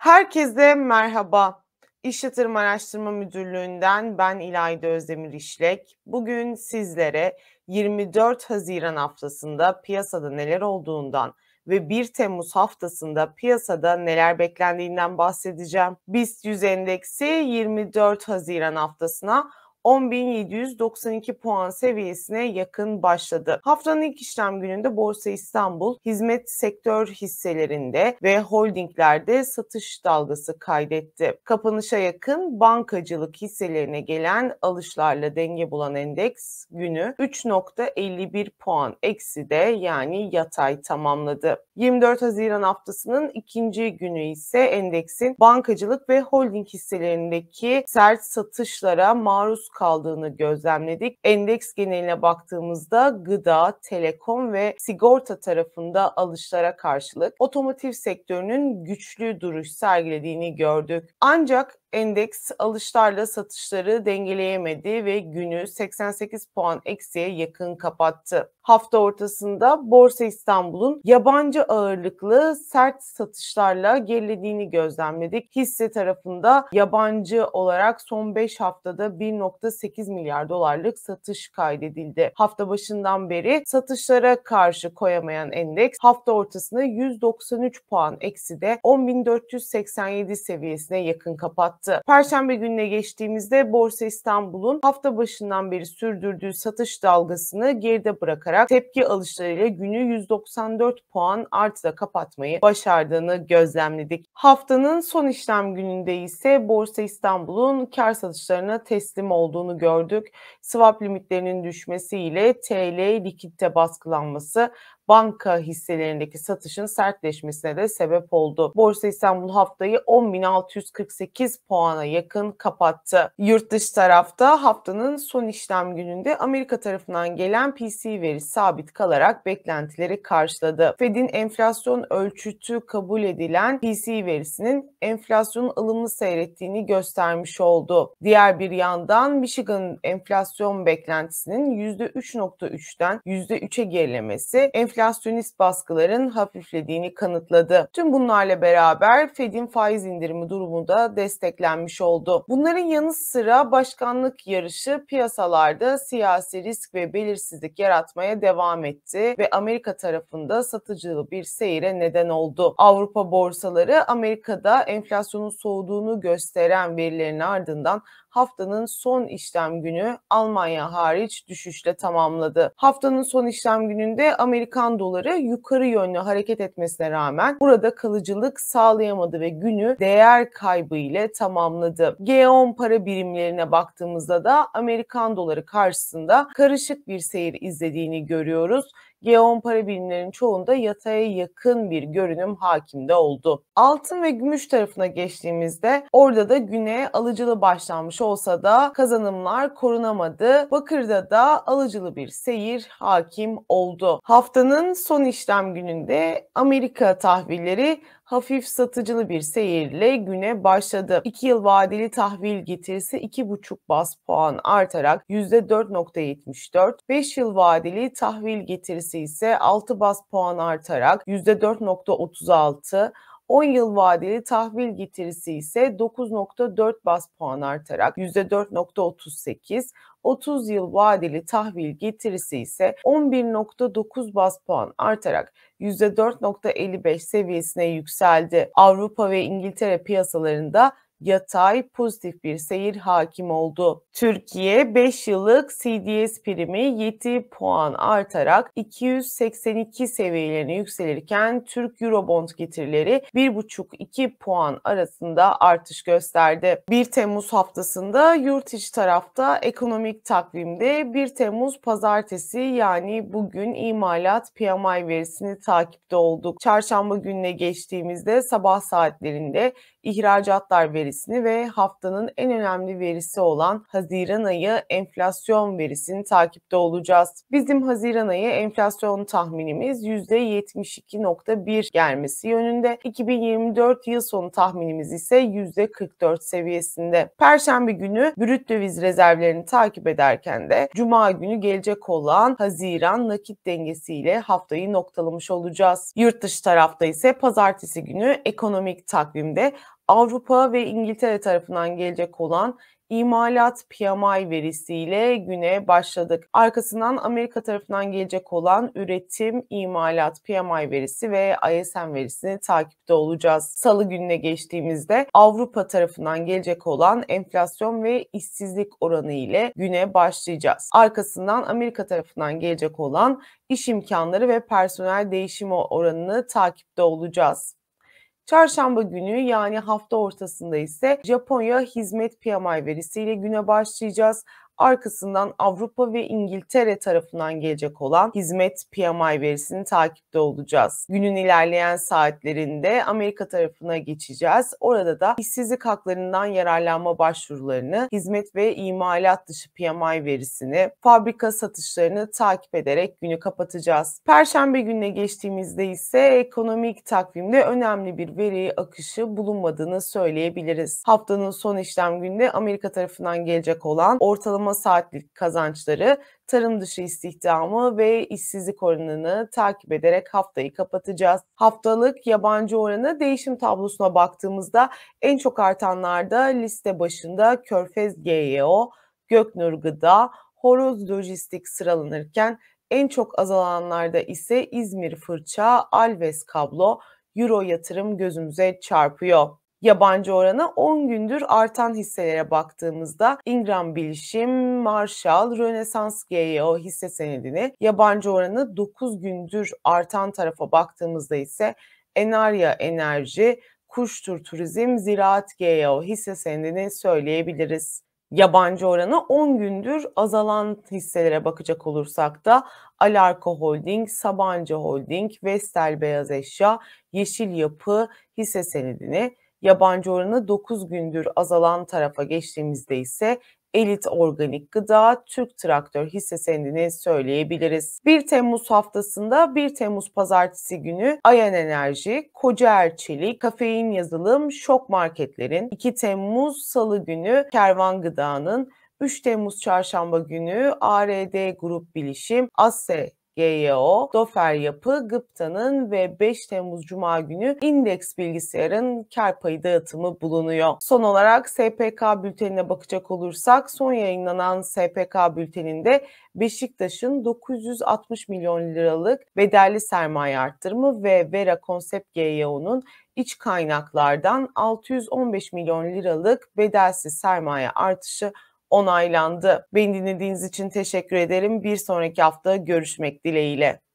Herkese merhaba. İş Yatırım Araştırma Müdürlüğü'nden ben İlayda Özdemir İşlek. Bugün sizlere 24 Haziran haftasında piyasada neler olduğundan ve 1 Temmuz haftasında piyasada neler beklendiğinden bahsedeceğim. BIST 100 endeksi 24 Haziran haftasına 10.792 puan seviyesine yakın başladı. Haftanın ilk işlem gününde Borsa İstanbul hizmet sektör hisselerinde ve holdinglerde satış dalgası kaydetti. Kapanışa yakın bankacılık hisselerine gelen alışlarla denge bulan endeks günü 3.51 puan eksi de yani yatay tamamladı. 24 Haziran haftasının ikinci günü ise endeksin bankacılık ve holding hisselerindeki sert satışlara maruz kaldığını gözlemledik. Endeks geneline baktığımızda gıda, telekom ve sigorta tarafında alışlara karşılık otomotiv sektörünün güçlü duruş sergilediğini gördük. Ancak Endeks alışlarla satışları dengeleyemedi ve günü 88 puan eksiye yakın kapattı. Hafta ortasında Borsa İstanbul'un yabancı ağırlıklı sert satışlarla gerilediğini gözlemledik. Hisse tarafında yabancı olarak son 5 haftada 1.8 milyar dolarlık satış kaydedildi. Hafta başından beri satışlara karşı koyamayan endeks hafta ortasında 193 puan eksi de 10.487 seviyesine yakın kapattı kapattı. Perşembe gününe geçtiğimizde Borsa İstanbul'un hafta başından beri sürdürdüğü satış dalgasını geride bırakarak tepki alışlarıyla günü 194 puan artıda kapatmayı başardığını gözlemledik. Haftanın son işlem gününde ise Borsa İstanbul'un kar satışlarına teslim olduğunu gördük. Swap limitlerinin düşmesiyle TL likitte baskılanması banka hisselerindeki satışın sertleşmesine de sebep oldu. Borsa İstanbul haftayı 10.648 puana yakın kapattı. Yurt dış tarafta haftanın son işlem gününde Amerika tarafından gelen PC veri sabit kalarak beklentileri karşıladı. Fed'in enflasyon ölçütü kabul edilen PC verisinin enflasyonun ılımlı seyrettiğini göstermiş oldu. Diğer bir yandan Michigan enflasyon beklentisinin %3.3'ten %3'e gerilemesi enflasyon enflasyonist baskıların hafiflediğini kanıtladı. Tüm bunlarla beraber Fed'in faiz indirimi durumu da desteklenmiş oldu. Bunların yanı sıra başkanlık yarışı piyasalarda siyasi risk ve belirsizlik yaratmaya devam etti ve Amerika tarafında satıcılı bir seyre neden oldu. Avrupa borsaları Amerika'da enflasyonun soğuduğunu gösteren verilerin ardından haftanın son işlem günü Almanya hariç düşüşle tamamladı. Haftanın son işlem gününde Amerikan Amerikan doları yukarı yönlü hareket etmesine rağmen burada kalıcılık sağlayamadı ve günü değer kaybı ile tamamladı. G10 para birimlerine baktığımızda da Amerikan doları karşısında karışık bir seyir izlediğini görüyoruz. Geon para birimlerinin çoğunda yataya yakın bir görünüm hakimde oldu. Altın ve gümüş tarafına geçtiğimizde orada da güne alıcılı başlanmış olsa da kazanımlar korunamadı. Bakır'da da alıcılı bir seyir hakim oldu. Haftanın son işlem gününde Amerika tahvilleri hafif satıcılı bir seyirle güne başladı. 2 yıl vadeli tahvil getirisi 2,5 bas puan artarak %4.74, 5 yıl vadeli tahvil getirisi ise 6 bas puan artarak %4.36, 10 yıl vadeli tahvil getirisi ise 9.4 bas puan artarak %4.38, 30 yıl vadeli tahvil getirisi ise 11.9 bas puan artarak %4.55 seviyesine yükseldi. Avrupa ve İngiltere piyasalarında yatay pozitif bir seyir hakim oldu. Türkiye 5 yıllık CDS primi 7 puan artarak 282 seviyelerine yükselirken Türk Eurobond getirileri 1,5-2 puan arasında artış gösterdi. 1 Temmuz haftasında yurt içi tarafta ekonomik takvimde 1 Temmuz pazartesi yani bugün imalat PMI verisini takipte olduk. Çarşamba gününe geçtiğimizde sabah saatlerinde ihracatlar verisi verisini ve haftanın en önemli verisi olan Haziran ayı enflasyon verisini takipte olacağız. Bizim Haziran ayı enflasyon tahminimiz %72.1 gelmesi yönünde. 2024 yıl sonu tahminimiz ise %44 seviyesinde. Perşembe günü brüt döviz rezervlerini takip ederken de cuma günü gelecek olan Haziran nakit dengesiyle haftayı noktalamış olacağız. Yurt dışı tarafta ise pazartesi günü ekonomik takvimde Avrupa ve İngiltere tarafından gelecek olan imalat PMI verisiyle güne başladık. Arkasından Amerika tarafından gelecek olan üretim, imalat PMI verisi ve ISM verisini takipte olacağız. Salı gününe geçtiğimizde Avrupa tarafından gelecek olan enflasyon ve işsizlik oranı ile güne başlayacağız. Arkasından Amerika tarafından gelecek olan iş imkanları ve personel değişimi oranını takipte olacağız. Çarşamba günü yani hafta ortasında ise Japonya hizmet PMI verisiyle güne başlayacağız arkasından Avrupa ve İngiltere tarafından gelecek olan hizmet PMI verisini takipte olacağız. Günün ilerleyen saatlerinde Amerika tarafına geçeceğiz. Orada da işsizlik haklarından yararlanma başvurularını, hizmet ve imalat dışı PMI verisini, fabrika satışlarını takip ederek günü kapatacağız. Perşembe gününe geçtiğimizde ise ekonomik takvimde önemli bir veri akışı bulunmadığını söyleyebiliriz. Haftanın son işlem günde Amerika tarafından gelecek olan ortalama ama saatlik kazançları, tarım dışı istihdamı ve işsizlik oranını takip ederek haftayı kapatacağız. Haftalık yabancı oranı değişim tablosuna baktığımızda en çok artanlarda liste başında Körfez GYO, e Göknur Gıda, Horoz Lojistik sıralanırken en çok azalanlarda ise İzmir Fırça, Alves Kablo, Euro yatırım gözümüze çarpıyor yabancı orana 10 gündür artan hisselere baktığımızda Ingram Bilişim, Marshall, Rönesans GEO hisse senedini yabancı oranı 9 gündür artan tarafa baktığımızda ise Enarya Enerji, Kuştur Turizm, Ziraat GEO hisse senedini söyleyebiliriz. Yabancı oranı 10 gündür azalan hisselere bakacak olursak da Alarko Holding, Sabancı Holding, Vestel Beyaz Eşya, Yeşil Yapı hisse senedini Yabancı oranı 9 gündür azalan tarafa geçtiğimizde ise elit organik gıda Türk Traktör hisse senedini söyleyebiliriz. 1 Temmuz haftasında 1 Temmuz pazartesi günü Ayan Enerji, Koca Erçeli, Kafein Yazılım, Şok Marketlerin, 2 Temmuz salı günü Kervan Gıda'nın, 3 Temmuz çarşamba günü ARD Grup Bilişim, ASE GYO, Dofer Yapı, Gıpta'nın ve 5 Temmuz Cuma günü indeks bilgisayarın kar payı dağıtımı bulunuyor. Son olarak SPK bültenine bakacak olursak son yayınlanan SPK bülteninde Beşiktaş'ın 960 milyon liralık bedelli sermaye arttırımı ve Vera Konsept GYO'nun iç kaynaklardan 615 milyon liralık bedelsiz sermaye artışı onaylandı. Beni dinlediğiniz için teşekkür ederim. Bir sonraki hafta görüşmek dileğiyle.